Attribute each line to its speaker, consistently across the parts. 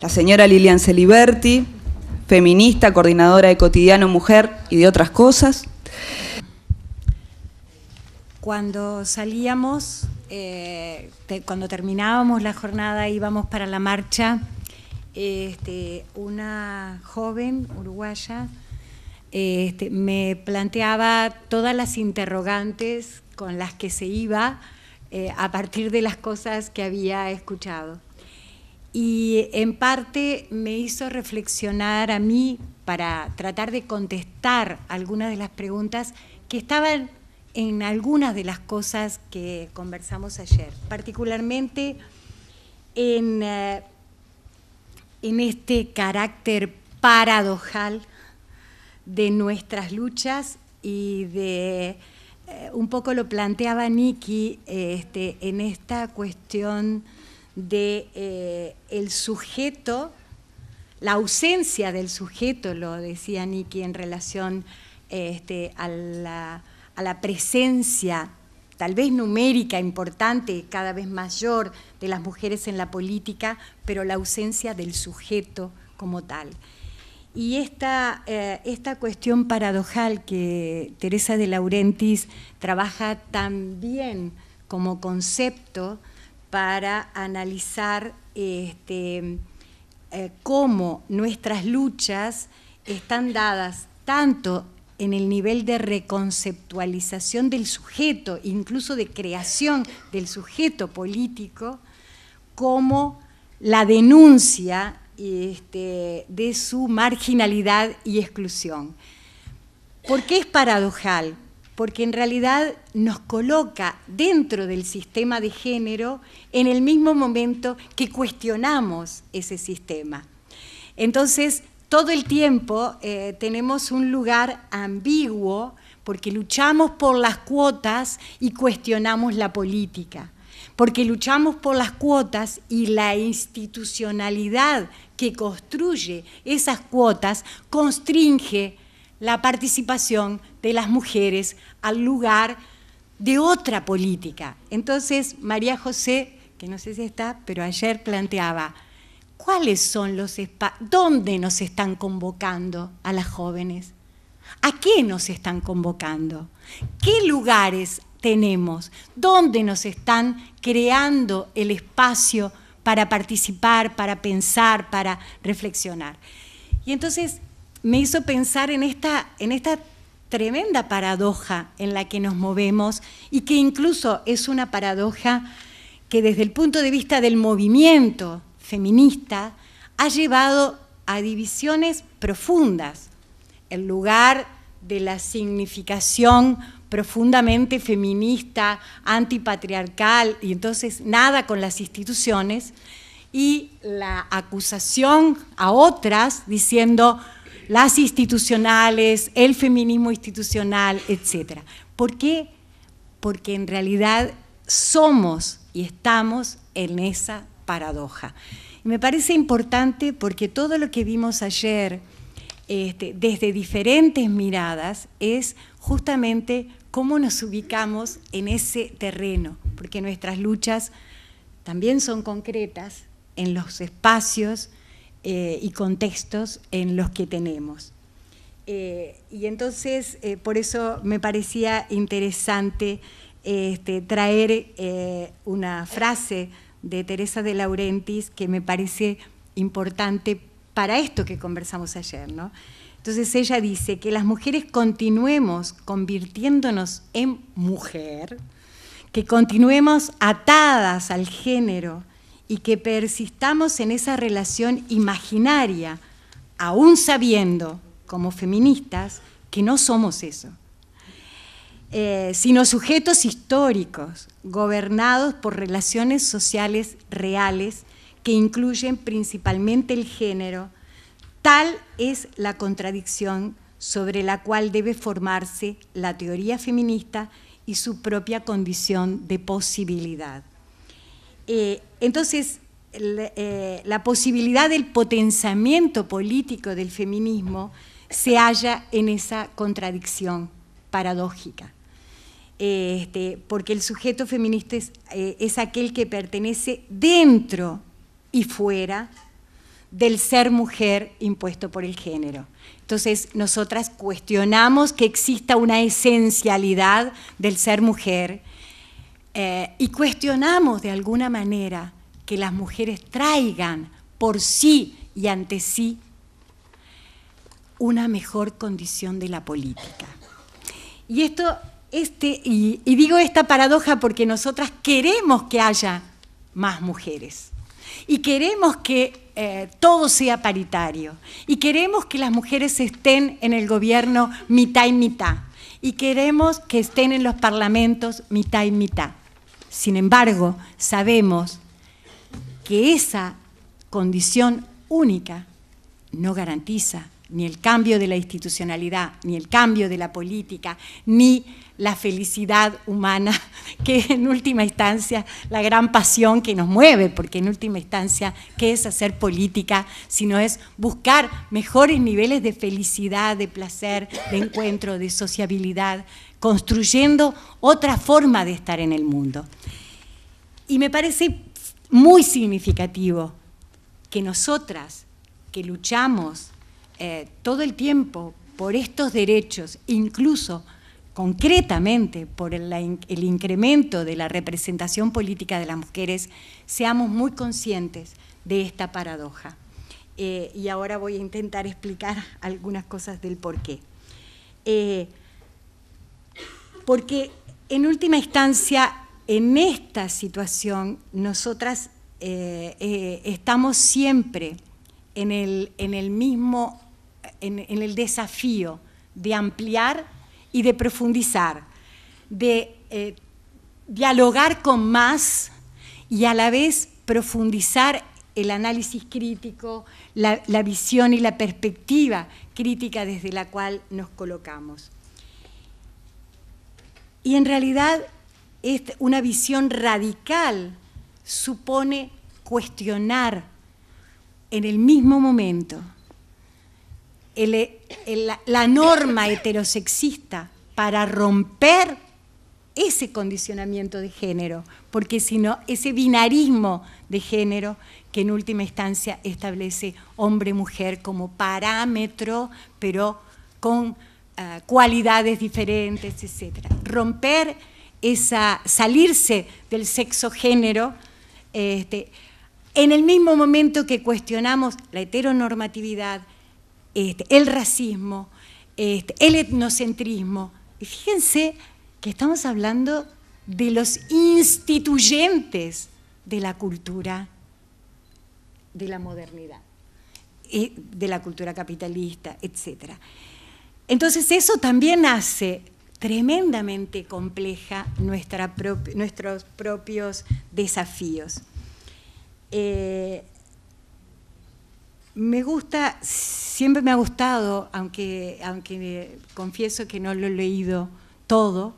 Speaker 1: la señora Lilian Celiberti, feminista, coordinadora de Cotidiano Mujer y de otras cosas. Cuando salíamos, eh, cuando terminábamos la jornada, íbamos para la marcha, este, una joven uruguaya este, me planteaba todas las interrogantes con las que se iba eh, a partir de las cosas que había escuchado y en parte me hizo reflexionar a mí para tratar de contestar algunas de las preguntas que estaban en algunas de las cosas que conversamos ayer, particularmente en, eh, este carácter paradojal de nuestras luchas y de, eh, un poco lo planteaba Nikki eh, este, en esta cuestión de eh, el sujeto, la ausencia del sujeto, lo decía Nicky en relación este, a, la, presencia tal vez numérica, importante, cada vez mayor de las mujeres en la política, pero la ausencia del sujeto como tal. Y esta, eh, esta cuestión paradojal que Teresa de Laurentis trabaja también como concepto, para analizar este, eh, cómo nuestras luchas están dadas tanto en el nivel de reconceptualización del sujeto, incluso de creación del sujeto político, como la denuncia este, de su marginalidad y exclusión. qué es paradojal, porque en realidad nos coloca dentro del sistema de género en el mismo momento que cuestionamos ese sistema. Entonces, todo el tiempo eh, tenemos un lugar ambiguo porque luchamos por las cuotas y cuestionamos la política, porque luchamos por las cuotas y la institucionalidad que construye esas cuotas constringe la participación de las mujeres al lugar de otra política. Entonces, María José, que no sé si está, pero ayer planteaba, ¿cuáles son los espacios? ¿Dónde nos están convocando a las jóvenes? ¿A qué nos están convocando? ¿Qué lugares tenemos? ¿Dónde nos están creando el espacio para participar, para pensar, para reflexionar? Y entonces me hizo pensar en esta, en esta tremenda paradoja en la que nos movemos y que incluso es una paradoja que desde el punto de vista del movimiento feminista ha llevado a divisiones profundas. El lugar de la significación profundamente feminista, antipatriarcal, y entonces nada con las instituciones, y la acusación a otras diciendo, las institucionales, el feminismo institucional, etc. ¿Por qué? Porque en realidad somos y estamos en esa paradoja. Y me parece importante porque todo lo que vimos ayer este, desde diferentes miradas es justamente cómo nos ubicamos en ese terreno, porque nuestras luchas también son concretas en los espacios, eh, y contextos en los que tenemos. Eh, y entonces, eh, por eso me parecía interesante este, traer una frase de Teresa de Laurentis que me parece importante para esto que conversamos ayer. ¿no? Entonces ella dice que las mujeres continuemos convirtiéndonos en mujer, que continuemos atadas al género, y que persistamos en esa relación imaginaria, aún sabiendo, como feministas, que no somos eso, eh, sino sujetos históricos, gobernados por relaciones sociales reales que incluyen principalmente el género, tal es la contradicción sobre la cual debe formarse la teoría feminista y su propia condición de posibilidad. Eh, entonces, eh, la, posibilidad del potenciamiento político del feminismo se halla en esa contradicción paradójica. Este, porque el sujeto feminista es, eh, es aquel que pertenece dentro y fuera del ser mujer impuesto por el género. Entonces, nosotras cuestionamos que exista una esencialidad del ser mujer eh, y cuestionamos de alguna manera que las mujeres traigan por sí y ante sí una mejor condición de la política. Y esto, este, y, digo esta paradoja porque nosotras queremos que haya más mujeres y queremos que eh, todo sea paritario y queremos que las mujeres estén en el gobierno mitad y mitad y queremos que estén en los parlamentos mitad y mitad. Sin embargo, sabemos que esa condición única no garantiza ni el cambio de la institucionalidad, ni el cambio de la política, ni la felicidad humana, que en última instancia la gran pasión que nos mueve, porque en última instancia, ¿qué es hacer política? Sino es buscar mejores niveles de felicidad, de placer, de encuentro, de sociabilidad, construyendo otra forma de estar en el mundo. Y me parece muy significativo que nosotras, que luchamos eh, todo el tiempo por estos derechos, incluso concretamente por el, incremento de la representación política de las mujeres, seamos muy conscientes de esta paradoja. Eh, y ahora voy a intentar explicar algunas cosas del por qué. Eh, porque en última instancia, en esta situación, nosotras eh, eh, estamos siempre en el, mismo, en, el desafío de ampliar y de profundizar, de eh, dialogar con más y a la vez profundizar el análisis crítico, la visión y la perspectiva crítica desde la cual nos colocamos. Y en realidad este, una visión radical supone cuestionar en el mismo momento la norma heterosexista para romper ese condicionamiento de género, porque si no, ese binarismo de género que en última instancia establece hombre-mujer como parámetro, pero con Ah, cualidades diferentes, etc. Romper esa, salirse del sexo género, este, en el mismo momento que cuestionamos la heteronormatividad, este, el racismo, este, el etnocentrismo. fíjense que estamos hablando de los instituyentes de la cultura, de la modernidad, eh, de la cultura capitalista, etcétera. Entonces eso también hace tremendamente compleja nuestra nuestros propios desafíos. Eh, me gusta, siempre me ha gustado, aunque, aunque confieso que no lo he leído todo,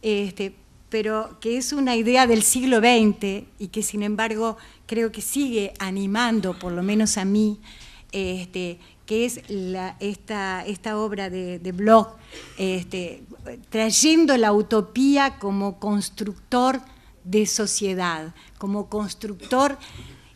Speaker 1: este, pero que es una idea del siglo XX y que sin embargo creo que sigue animando, por lo menos a mí, este, que es esta, esta, obra de, Bloch, este, trayendo la utopía como constructor de sociedad, como constructor,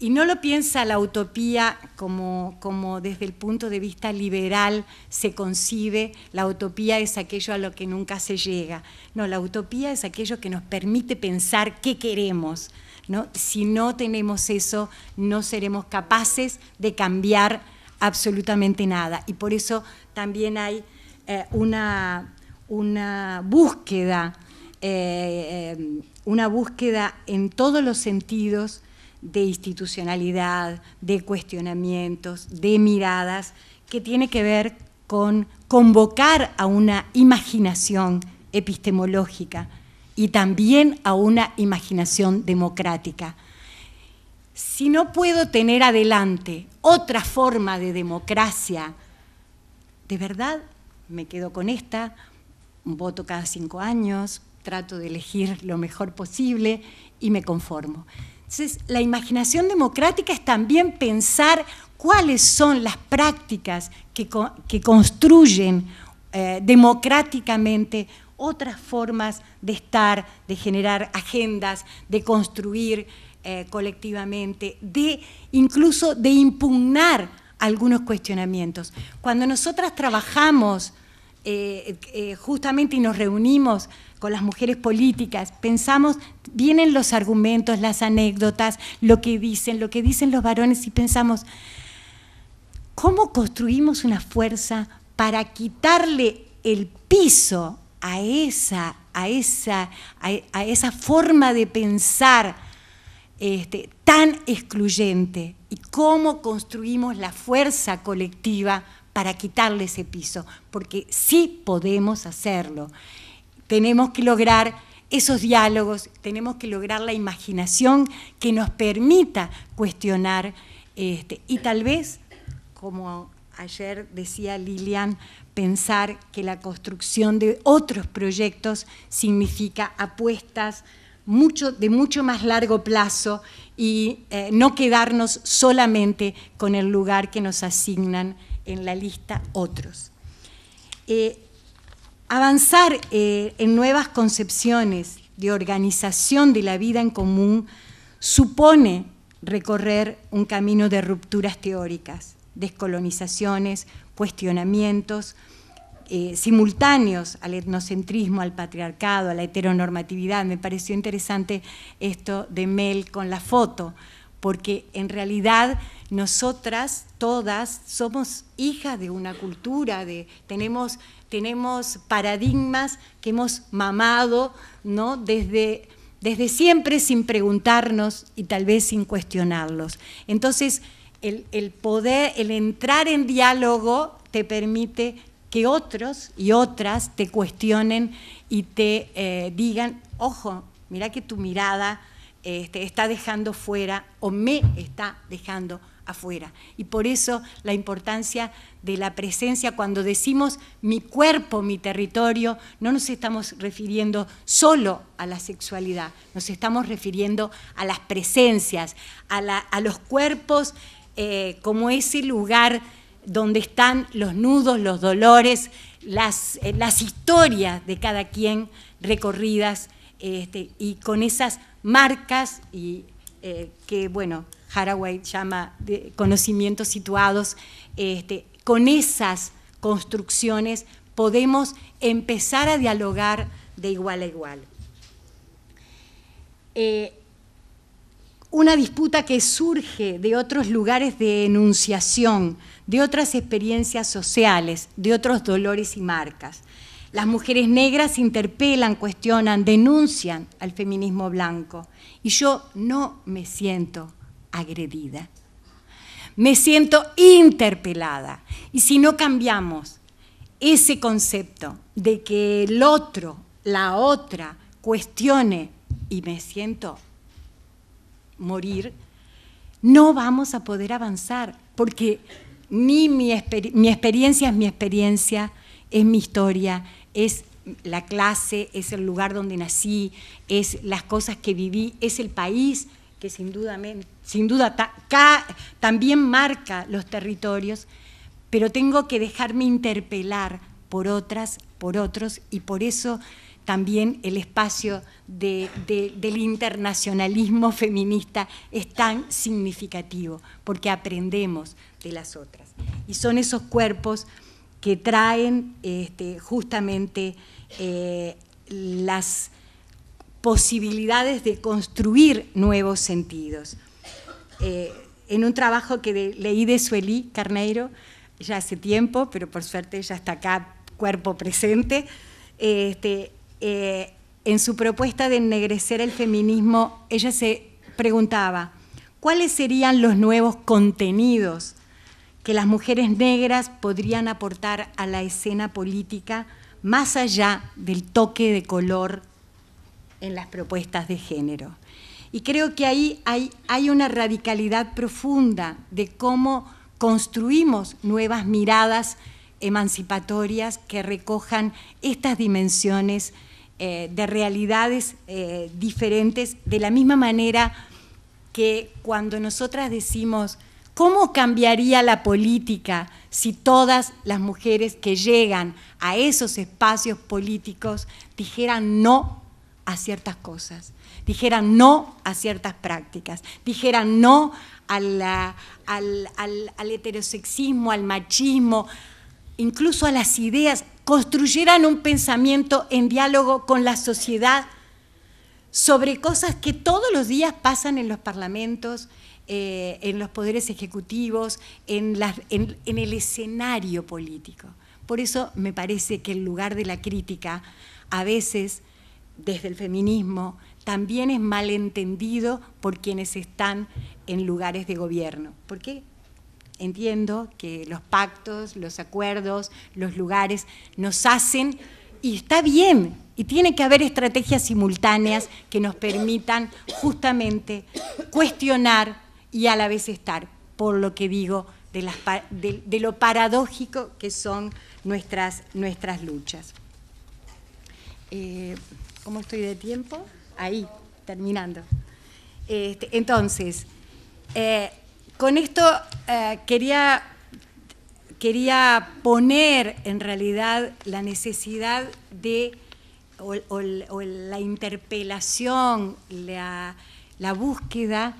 Speaker 1: y no lo piensa la utopía como, como desde el punto de vista liberal se concibe, la utopía es aquello a lo que nunca se llega, no, la utopía es aquello que nos permite pensar qué queremos, ¿no? si no tenemos eso, no seremos capaces de cambiar absolutamente nada. Y por eso también hay eh, una, búsqueda, eh, eh, una búsqueda en todos los sentidos de institucionalidad, de cuestionamientos, de miradas, que tiene que ver con convocar a una imaginación epistemológica y también a una imaginación democrática. Si no puedo tener adelante otra forma de democracia. De verdad, me quedo con esta, voto cada cinco años, trato de elegir lo mejor posible y me conformo. Entonces, la imaginación democrática es también pensar cuáles son las prácticas que, construyen eh, democráticamente otras formas de estar, de generar agendas, de construir eh, colectivamente, de incluso de impugnar algunos cuestionamientos. Cuando nosotras trabajamos eh, eh, justamente y nos reunimos con las mujeres políticas, pensamos, vienen los argumentos, las anécdotas, lo que dicen, lo que dicen los varones y pensamos, ¿cómo construimos una fuerza para quitarle el piso a esa, a esa, a esa forma de pensar? Este, tan excluyente y cómo construimos la fuerza colectiva para quitarle ese piso, porque sí podemos hacerlo. Tenemos que lograr esos diálogos, tenemos que lograr la imaginación que nos permita cuestionar este, y tal vez, como ayer decía Lilian, pensar que la construcción de otros proyectos significa apuestas, de mucho más largo plazo y eh, no quedarnos solamente con el lugar que nos asignan en la lista otros. Eh, avanzar eh, en nuevas concepciones de organización de la vida en común supone recorrer un camino de rupturas teóricas, descolonizaciones, cuestionamientos, eh, simultáneos al etnocentrismo, al patriarcado, a la heteronormatividad. Me pareció interesante esto de Mel con la foto, porque en realidad nosotras todas somos hijas de una cultura, de, tenemos, tenemos paradigmas que hemos mamado ¿no? desde, desde siempre sin preguntarnos y tal vez sin cuestionarlos. Entonces, el, el poder, el entrar en diálogo te permite que otros y otras te cuestionen y te eh, digan, ojo, mira que tu mirada te este, está dejando fuera o me está dejando afuera. Y por eso la importancia de la presencia, cuando decimos mi cuerpo, mi territorio, no nos estamos refiriendo solo a la sexualidad, nos estamos refiriendo a las presencias, a, los cuerpos eh, como ese lugar donde están los nudos, los dolores, las, eh, historias de cada quien recorridas este, y con esas marcas y, eh, que, bueno, Haraway llama de conocimientos situados, este, con esas construcciones podemos empezar a dialogar de igual a igual. Eh, una disputa que surge de otros lugares de enunciación, de otras experiencias sociales, de otros dolores y marcas. Las mujeres negras interpelan, cuestionan, denuncian al feminismo blanco y yo no me siento agredida. Me siento interpelada y si no cambiamos ese concepto de que el otro, la otra, cuestione y me siento morir, no vamos a poder avanzar, porque ni mi, experiencia es mi experiencia, es mi historia, es la clase, es el lugar donde nací, es las cosas que viví, es el país que sin duda, sin duda también marca los territorios, pero tengo que dejarme interpelar por otras, por otros, y por eso también el espacio del internacionalismo feminista es tan significativo, porque aprendemos de las otras. Y son esos cuerpos que traen este, justamente eh, las posibilidades de construir nuevos sentidos. Eh, en un trabajo que leí de Sueli Carneiro ya hace tiempo, pero por suerte ya está acá, cuerpo presente, este, eh, en su propuesta de ennegrecer el feminismo, ella se preguntaba, ¿cuáles serían los nuevos contenidos que las mujeres negras podrían aportar a la escena política más allá del toque de color en las propuestas de género? Y creo que ahí hay una radicalidad profunda de cómo construimos nuevas miradas emancipatorias que recojan estas dimensiones eh, de realidades eh, diferentes, de la misma manera que cuando nosotras decimos, ¿cómo cambiaría la política si todas las mujeres que llegan a esos espacios políticos dijeran no a ciertas cosas, dijeran no a ciertas prácticas, dijeran no al, al heterosexismo, al machismo, incluso a las ideas, construyeran un pensamiento en diálogo con la sociedad sobre cosas que todos los días pasan en los parlamentos, eh, en los poderes ejecutivos, en, en el escenario político. Por eso me parece que el lugar de la crítica a veces desde el feminismo también es malentendido por quienes están en lugares de gobierno. ¿Por qué? Entiendo que los pactos, los acuerdos, los lugares nos hacen, y está bien, y tiene que haber estrategias simultáneas que nos permitan justamente cuestionar y a la vez estar, por lo que digo, de, lo paradójico que son nuestras, nuestras luchas. Eh, ¿Cómo estoy de tiempo? Ahí, terminando. Este, entonces, eh, con esto eh, quería, quería poner en realidad la necesidad de, o, la interpelación, la, búsqueda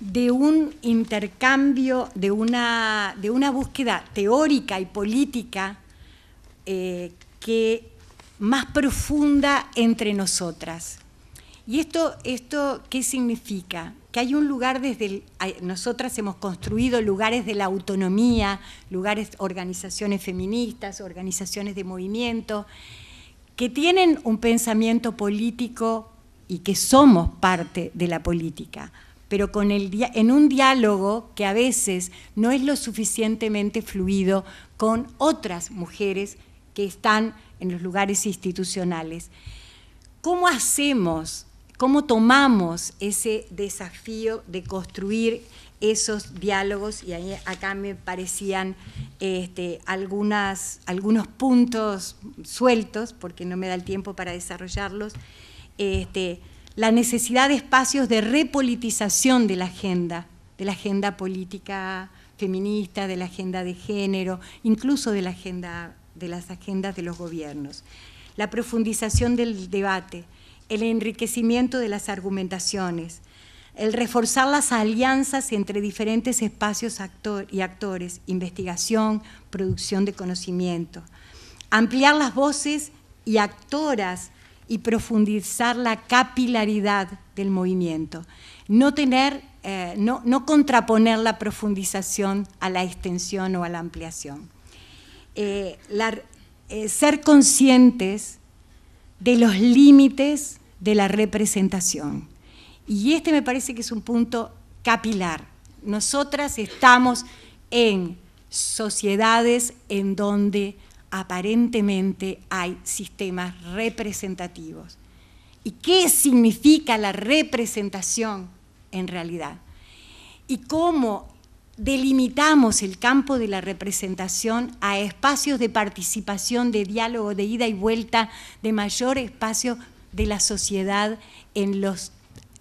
Speaker 1: de un intercambio, de una, búsqueda teórica y política eh, que más profunda entre nosotras. ¿Y esto, esto qué significa? que hay un lugar desde nosotras hemos construido lugares de la autonomía, lugares, organizaciones feministas, organizaciones de movimiento, que tienen un pensamiento político y que somos parte de la política, pero con el, en un diálogo que a veces no es lo suficientemente fluido con otras mujeres que están en los lugares institucionales. ¿Cómo hacemos cómo tomamos ese desafío de construir esos diálogos y acá me parecían este, algunos puntos sueltos, porque no me da el tiempo para desarrollarlos, este, la necesidad de espacios de repolitización de la agenda, de la agenda política feminista, de la agenda de género, incluso de, la agenda, de las agendas de los gobiernos, la profundización del debate, el enriquecimiento de las argumentaciones, el reforzar las alianzas entre diferentes espacios y actores, investigación, producción de conocimiento, ampliar las voces y actoras y profundizar la capilaridad del movimiento. No tener, eh, no, contraponer la profundización a la extensión o a la ampliación. Eh, eh, ser conscientes de los límites de la representación. Y este me parece que es un punto capilar. Nosotras estamos en sociedades en donde aparentemente hay sistemas representativos. ¿Y qué significa la representación en realidad? Y cómo delimitamos el campo de la representación a espacios de participación, de diálogo, de ida y vuelta, de mayor espacio de la sociedad en los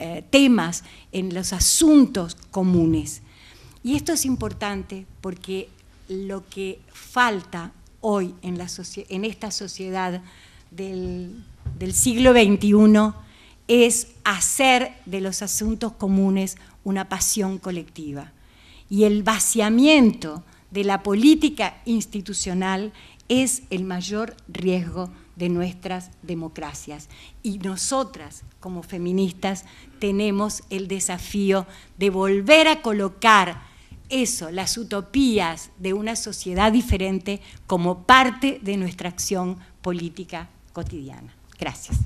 Speaker 1: eh, temas, en los asuntos comunes. Y esto es importante porque lo que falta hoy en, esta sociedad del siglo XXI es hacer de los asuntos comunes una pasión colectiva y el vaciamiento de la política institucional es el mayor riesgo de nuestras democracias. Y nosotras, como feministas, tenemos el desafío de volver a colocar eso, las utopías de una sociedad diferente, como parte de nuestra acción política cotidiana. Gracias.